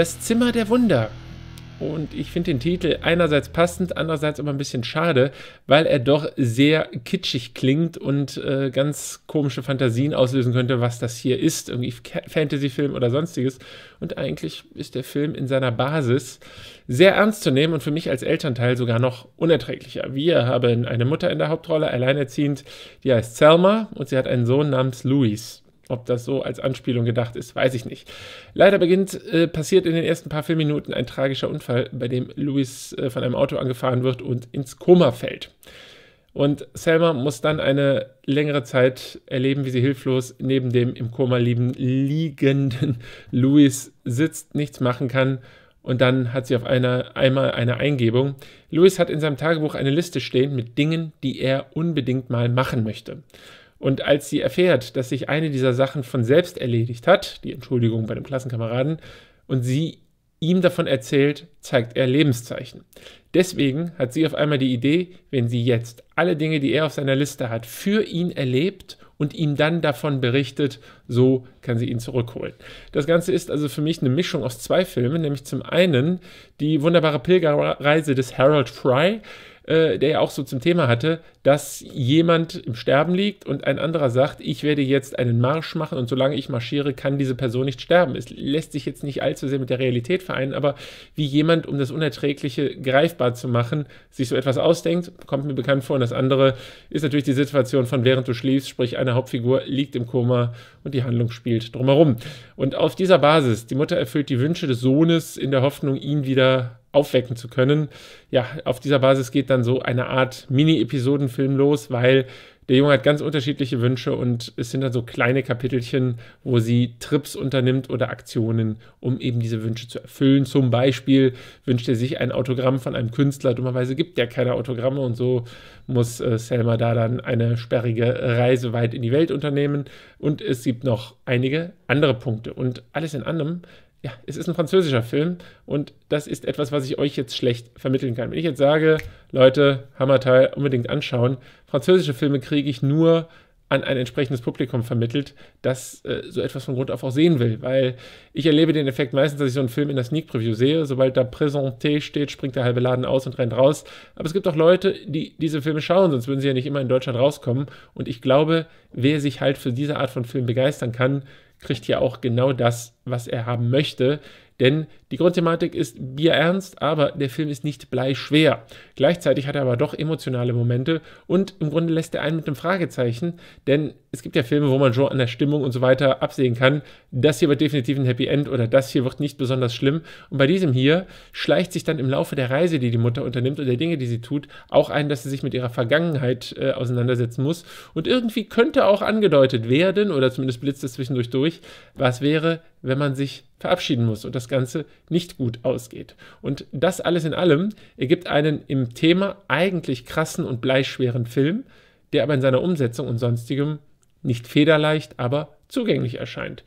Das Zimmer der Wunder. Und ich finde den Titel einerseits passend, andererseits aber ein bisschen schade, weil er doch sehr kitschig klingt und äh, ganz komische Fantasien auslösen könnte, was das hier ist. Irgendwie Fantasy-Film oder sonstiges. Und eigentlich ist der Film in seiner Basis sehr ernst zu nehmen und für mich als Elternteil sogar noch unerträglicher. Wir haben eine Mutter in der Hauptrolle, alleinerziehend, die heißt Selma und sie hat einen Sohn namens Luis. Ob das so als Anspielung gedacht ist, weiß ich nicht. Leider beginnt, äh, passiert in den ersten paar Filmminuten ein tragischer Unfall, bei dem Louis äh, von einem Auto angefahren wird und ins Koma fällt. Und Selma muss dann eine längere Zeit erleben, wie sie hilflos neben dem im Koma lieben, liegenden Louis sitzt, nichts machen kann. Und dann hat sie auf einer, einmal eine Eingebung. Louis hat in seinem Tagebuch eine Liste stehen mit Dingen, die er unbedingt mal machen möchte. Und als sie erfährt, dass sich eine dieser Sachen von selbst erledigt hat, die Entschuldigung bei dem Klassenkameraden, und sie ihm davon erzählt, zeigt er Lebenszeichen. Deswegen hat sie auf einmal die Idee, wenn sie jetzt alle Dinge, die er auf seiner Liste hat, für ihn erlebt und ihm dann davon berichtet, so kann sie ihn zurückholen. Das Ganze ist also für mich eine Mischung aus zwei Filmen, nämlich zum einen die wunderbare Pilgerreise des Harold Fry, äh, der ja auch so zum Thema hatte, dass jemand im Sterben liegt und ein anderer sagt, ich werde jetzt einen Marsch machen und solange ich marschiere, kann diese Person nicht sterben. Es lässt sich jetzt nicht allzu sehr mit der Realität vereinen, aber wie jemand, um das Unerträgliche greifbar zu machen, sich so etwas ausdenkt, kommt mir bekannt vor. Und das andere ist natürlich die Situation von während du schläfst, sprich eine Hauptfigur liegt im Koma und die Handlung spielt drumherum. Und auf dieser Basis, die Mutter erfüllt die Wünsche des Sohnes in der Hoffnung, ihn wieder aufwecken zu können. Ja, auf dieser Basis geht dann so eine Art Mini-Episodenfilm los, weil der Junge hat ganz unterschiedliche Wünsche und es sind dann so kleine Kapitelchen, wo sie Trips unternimmt oder Aktionen, um eben diese Wünsche zu erfüllen. Zum Beispiel wünscht er sich ein Autogramm von einem Künstler. Dummerweise gibt der keine Autogramme und so muss äh, Selma da dann eine sperrige Reise weit in die Welt unternehmen. Und es gibt noch einige andere Punkte. Und alles in allem ja, es ist ein französischer Film und das ist etwas, was ich euch jetzt schlecht vermitteln kann. Wenn ich jetzt sage, Leute, Hammerteil unbedingt anschauen, französische Filme kriege ich nur an ein entsprechendes Publikum vermittelt, das äh, so etwas von Grund auf auch sehen will. Weil ich erlebe den Effekt meistens, dass ich so einen Film in der Sneak Preview sehe. Sobald da Présenté steht, springt der halbe Laden aus und rennt raus. Aber es gibt auch Leute, die diese Filme schauen, sonst würden sie ja nicht immer in Deutschland rauskommen. Und ich glaube, wer sich halt für diese Art von Film begeistern kann, kriegt ja auch genau das was er haben möchte. Denn die Grundthematik ist bierernst, aber der Film ist nicht bleischwer. Gleichzeitig hat er aber doch emotionale Momente und im Grunde lässt er einen mit einem Fragezeichen, denn es gibt ja Filme, wo man schon an der Stimmung und so weiter absehen kann, das hier wird definitiv ein Happy End oder das hier wird nicht besonders schlimm. Und bei diesem hier schleicht sich dann im Laufe der Reise, die die Mutter unternimmt und der Dinge, die sie tut, auch ein, dass sie sich mit ihrer Vergangenheit äh, auseinandersetzen muss. Und irgendwie könnte auch angedeutet werden, oder zumindest blitzt es zwischendurch durch, was wäre, wenn man sich verabschieden muss und das Ganze nicht gut ausgeht. Und das alles in allem ergibt einen im Thema eigentlich krassen und bleischweren Film, der aber in seiner Umsetzung und sonstigem nicht federleicht, aber zugänglich erscheint.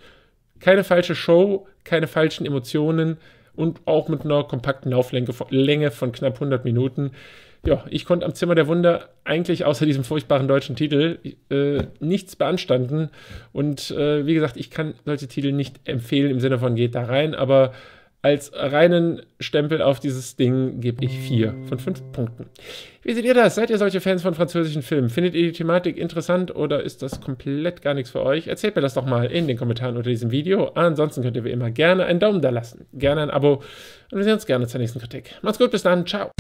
Keine falsche Show, keine falschen Emotionen, und auch mit einer kompakten Lauflänge von, Länge von knapp 100 Minuten. Ja, ich konnte am Zimmer der Wunder eigentlich außer diesem furchtbaren deutschen Titel äh, nichts beanstanden. Und äh, wie gesagt, ich kann solche Titel nicht empfehlen im Sinne von geht da rein, aber als reinen Stempel auf dieses Ding gebe ich vier von fünf Punkten. Wie seht ihr das? Seid ihr solche Fans von französischen Filmen? Findet ihr die Thematik interessant oder ist das komplett gar nichts für euch? Erzählt mir das doch mal in den Kommentaren unter diesem Video. Ansonsten könnt ihr wie immer gerne einen Daumen da lassen, gerne ein Abo und wir sehen uns gerne zur nächsten Kritik. Macht's gut, bis dann, ciao.